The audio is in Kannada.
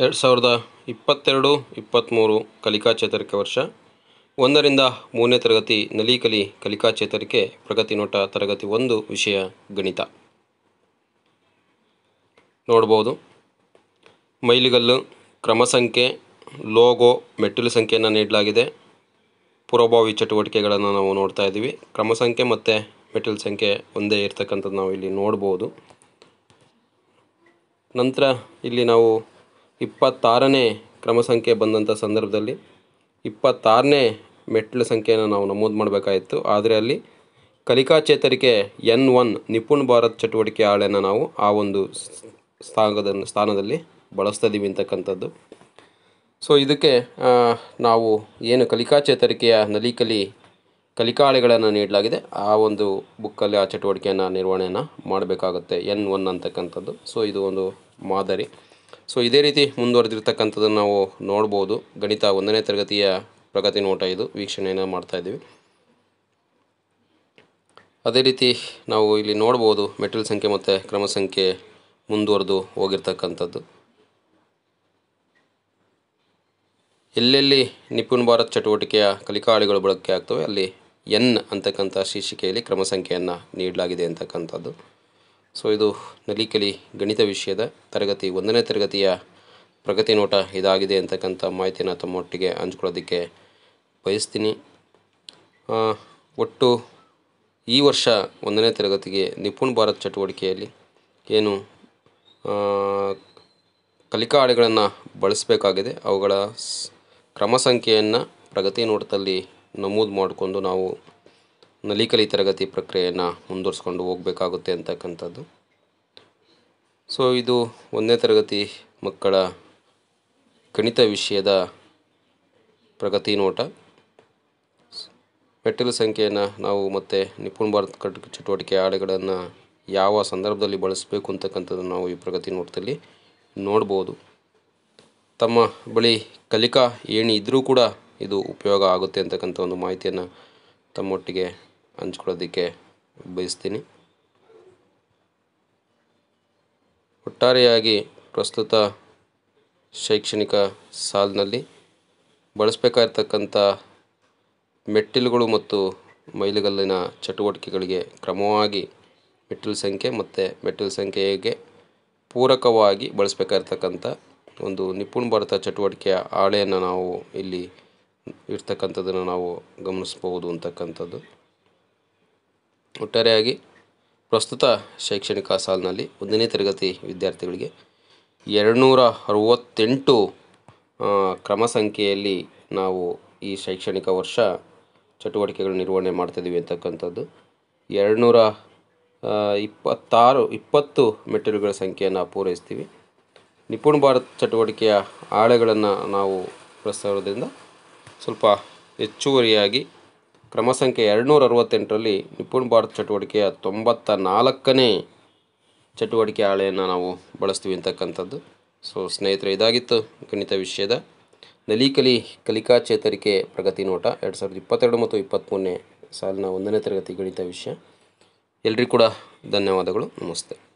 ಎರಡು ಸಾವಿರದ ಇಪ್ಪತ್ತೆರಡು ಇಪ್ಪತ್ತ್ಮೂರು ಕಲಿಕಾ ಚೇತರಿಕೆ ವರ್ಷ ಒಂದರಿಂದ ಮೂರನೇ ತರಗತಿ ನಲಿಕಲಿ ಕಲಿಕಾ ಚೇತರಿಕೆ ಪ್ರಗತಿ ನೋಟ ತರಗತಿ ಒಂದು ವಿಷಯ ಗಣಿತ ನೋಡ್ಬೋದು ಮೈಲಿಗಲ್ಲು ಕ್ರಮ ಸಂಖ್ಯೆ ಲೋಗೋ ಮೆಟ್ಟಿಲು ಸಂಖ್ಯೆಯನ್ನು ನೀಡಲಾಗಿದೆ ಪೂರ್ವಭಾವಿ ಚಟುವಟಿಕೆಗಳನ್ನು ನಾವು ನೋಡ್ತಾ ಇದ್ದೀವಿ ಕ್ರಮ ಸಂಖ್ಯೆ ಮತ್ತು ಮೆಟ್ಟಿಲು ಸಂಖ್ಯೆ ಒಂದೇ ಇರ್ತಕ್ಕಂಥದ್ದು ನಾವು ಇಲ್ಲಿ ನೋಡ್ಬೋದು ನಂತರ ಇಲ್ಲಿ ನಾವು ಇಪ್ಪತ್ತಾರನೇ ಕ್ರಮ ಸಂಖ್ಯೆ ಬಂದಂಥ ಸಂದರ್ಭದಲ್ಲಿ ಇಪ್ಪತ್ತಾರನೇ ಮೆಟ್ಲು ಸಂಖ್ಯೆಯನ್ನು ನಾವು ನಮೂದು ಮಾಡಬೇಕಾಯಿತು ಆದರೆ ಅಲ್ಲಿ ಕಲಿಕಾ ಚೇತರಿಕೆ ಎನ್ ಒನ್ ನಿಪುಣ್ ಭಾರತ್ ಚಟುವಟಿಕೆ ಆಳೇನ ನಾವು ಆ ಒಂದು ಸ್ಥಾನದ ಸ್ಥಾನದಲ್ಲಿ ಬಳಸ್ತಾ ಇದೀವಿ ಅಂತಕ್ಕಂಥದ್ದು ಸೊ ಇದಕ್ಕೆ ನಾವು ಏನು ಕಲಿಕಾ ಚೇತರಿಕೆಯ ನಲಿಕಲಿ ಕಲಿಕಾಳೆಗಳನ್ನು ನೀಡಲಾಗಿದೆ ಆ ಒಂದು ಬುಕ್ಕಲ್ಲಿ ಆ ಚಟುವಟಿಕೆಯನ್ನು ನಿರ್ವಹಣೆಯನ್ನು ಮಾಡಬೇಕಾಗುತ್ತೆ ಎನ್ ಒನ್ ಅಂತಕ್ಕಂಥದ್ದು ಸೊ ಇದು ಒಂದು ಮಾದರಿ ಸೊ ಇದೇ ರೀತಿ ಮುಂದುವರೆದಿರ್ತಕ್ಕಂಥದ್ದನ್ನು ನಾವು ನೋಡ್ಬೋದು ಗಣಿತ ಒಂದನೇ ತರಗತಿಯ ಪ್ರಗತಿ ನೋಟ ಇದು ವೀಕ್ಷಣೆಯನ್ನು ಇದ್ದೀವಿ ಅದೇ ರೀತಿ ನಾವು ಇಲ್ಲಿ ನೋಡ್ಬೋದು ಮೆಟ್ರಲ್ ಸಂಖ್ಯೆ ಮತ್ತು ಕ್ರಮ ಸಂಖ್ಯೆ ಮುಂದುವರೆದು ಹೋಗಿರ್ತಕ್ಕಂಥದ್ದು ಎಲ್ಲೆಲ್ಲಿ ನಿಪುಣ್ ಭಾರತ್ ಚಟುವಟಿಕೆಯ ಕಲಿಕಾಳಿಗಳು ಬಳಕೆ ಆಗ್ತವೆ ಅಲ್ಲಿ ಎನ್ ಅಂತಕ್ಕಂಥ ಶೀರ್ಷಿಕೆಯಲ್ಲಿ ಕ್ರಮ ಸಂಖ್ಯೆಯನ್ನು ನೀಡಲಾಗಿದೆ ಅಂತಕ್ಕಂಥದ್ದು ಸೊ ಇದು ನಲಿಕಲಿ ಗಣಿತ ವಿಷಯದ ತರಗತಿ ಒಂದನೇ ತರಗತಿಯ ಪ್ರಗತಿ ನೋಟ ಇದಾಗಿದೆ ಅಂತಕ್ಕಂಥ ಮಾಹಿತಿನ ತಮ್ಮೊಟ್ಟಿಗೆ ಹಂಚ್ಕೊಳ್ಳೋದಕ್ಕೆ ಬಯಸ್ತೀನಿ ಒಟ್ಟು ಈ ವರ್ಷ ಒಂದನೇ ತರಗತಿಗೆ ನಿಪುಣ್ ಭಾರತ್ ಚಟುವಟಿಕೆಯಲ್ಲಿ ಏನು ಕಲಿಕಾ ಆಡೆಗಳನ್ನು ಬಳಸಬೇಕಾಗಿದೆ ಅವುಗಳ ಕ್ರಮ ಸಂಖ್ಯೆಯನ್ನು ಪ್ರಗತಿ ನೋಟದಲ್ಲಿ ನಮೂದು ಮಾಡಿಕೊಂಡು ನಾವು ನಲಿಕಲಿ ತರಗತಿ ಪ್ರಕ್ರಿಯೆಯನ್ನು ಮುಂದುವರಿಸ್ಕೊಂಡು ಹೋಗಬೇಕಾಗುತ್ತೆ ಅಂತಕ್ಕಂಥದ್ದು ಸೊ ಇದು ಒಂದನೇ ತರಗತಿ ಮಕ್ಕಳ ಗಣಿತ ವಿಷಯದ ಪ್ರಗತಿ ನೋಟ ಮೆಟ್ಟಿಲು ಸಂಖ್ಯೆಯನ್ನು ನಾವು ಮತ್ತು ನಿಪುಣ ಭಾರತ ಕಟ್ ಚಟುವಟಿಕೆ ಆಳೆಗಳನ್ನು ಯಾವ ಸಂದರ್ಭದಲ್ಲಿ ಬಳಸಬೇಕು ಅಂತಕ್ಕಂಥದ್ದು ನಾವು ಈ ಪ್ರಗತಿ ನೋಟದಲ್ಲಿ ನೋಡ್ಬೋದು ತಮ್ಮ ಬಳಿ ಕಲಿಕಾ ಏಣಿ ಇದ್ದರೂ ಕೂಡ ಇದು ಉಪಯೋಗ ಆಗುತ್ತೆ ಅಂತಕ್ಕಂಥ ಒಂದು ಮಾಹಿತಿಯನ್ನು ತಮ್ಮೊಟ್ಟಿಗೆ ಹಂಚ್ಕೊಳ್ಳೋದಕ್ಕೆ ಬಯಸ್ತೀನಿ ಒಟ್ಟಾರೆಯಾಗಿ ಪ್ರಸ್ತುತ ಶೈಕ್ಷಣಿಕ ಸಾಲಿನಲ್ಲಿ ಬಳಸಬೇಕಾಗಿರ್ತಕ್ಕಂಥ ಮೆಟ್ಟಿಲುಗಳು ಮತ್ತು ಮೈಲುಗಲ್ಲಿನ ಚಟುವಟಿಕೆಗಳಿಗೆ ಕ್ರಮವಾಗಿ ಮೆಟ್ಟಿಲು ಸಂಖ್ಯೆ ಮತ್ತು ಮೆಟ್ಟಿಲು ಸಂಖ್ಯೆಗೆ ಪೂರಕವಾಗಿ ಬಳಸಬೇಕಾಗಿರ್ತಕ್ಕಂಥ ಒಂದು ನಿಪುಣ ಭಾರತ ಚಟುವಟಿಕೆಯ ಹಾಳೆಯನ್ನು ನಾವು ಇಲ್ಲಿ ಇರ್ತಕ್ಕಂಥದ್ದನ್ನು ನಾವು ಗಮನಿಸ್ಬೋದು ಅಂತಕ್ಕಂಥದ್ದು ಒಟ್ಟಾರೆಯಾಗಿ ಪ್ರಸ್ತುತ ಶೈಕ್ಷಣಿಕ ಸಾಲಿನಲ್ಲಿ ಒಂದನೇ ತರಗತಿ ವಿದ್ಯಾರ್ಥಿಗಳಿಗೆ ಎರಡುನೂರ ಅರವತ್ತೆಂಟು ಕ್ರಮ ಸಂಖ್ಯೆಯಲ್ಲಿ ನಾವು ಈ ಶೈಕ್ಷಣಿಕ ವರ್ಷ ಚಟುವಟಿಕೆಗಳು ನಿರ್ವಹಣೆ ಮಾಡ್ತಿದ್ದೀವಿ ಅಂತಕ್ಕಂಥದ್ದು ಎರಡುನೂರ ಇಪ್ಪತ್ತಾರು ಇಪ್ಪತ್ತು ಮೆಟ್ಟಿಲುಗಳ ಸಂಖ್ಯೆಯನ್ನು ಪೂರೈಸ್ತೀವಿ ನಿಪುಣ ಭಾರತ್ ಚಟುವಟಿಕೆಯ ಆಳೆಗಳನ್ನು ನಾವು ಪ್ರಸ್ತುತದಿಂದ ಸ್ವಲ್ಪ ಹೆಚ್ಚುವರಿಯಾಗಿ ಕ್ರಮ ಸಂಖ್ಯೆ ಎರಡುನೂರ ಅರವತ್ತೆಂಟರಲ್ಲಿ ನಿಪುಣ್ ಭಾರತ್ ಚಟುವಟಿಕೆಯ ತೊಂಬತ್ತ ನಾಲ್ಕನೇ ಚಟುವಟಿಕೆ ಹಾಳೆಯನ್ನು ನಾವು ಬಳಸ್ತೀವಿ ಅಂತಕ್ಕಂಥದ್ದು ಸೊ ಸ್ನೇಹಿತರೆ ಇದಾಗಿತ್ತು ಗಣಿತ ವಿಷಯದ ನಲಿಕಲಿ ಕಲಿಕಾ ಚೇತರಿಕೆ ಪ್ರಗತಿ ನೋಟ ಎರಡು ಸಾವಿರದ ಇಪ್ಪತ್ತೆರಡು ಮತ್ತು ಇಪ್ಪತ್ತ್ಮೂರನೇ ಸಾಲಿನ ಒಂದನೇ ತರಗತಿ ಗಣಿತ ವಿಷಯ ಎಲ್ಲರಿಗೂ ಕೂಡ ಧನ್ಯವಾದಗಳು ನಮಸ್ತೆ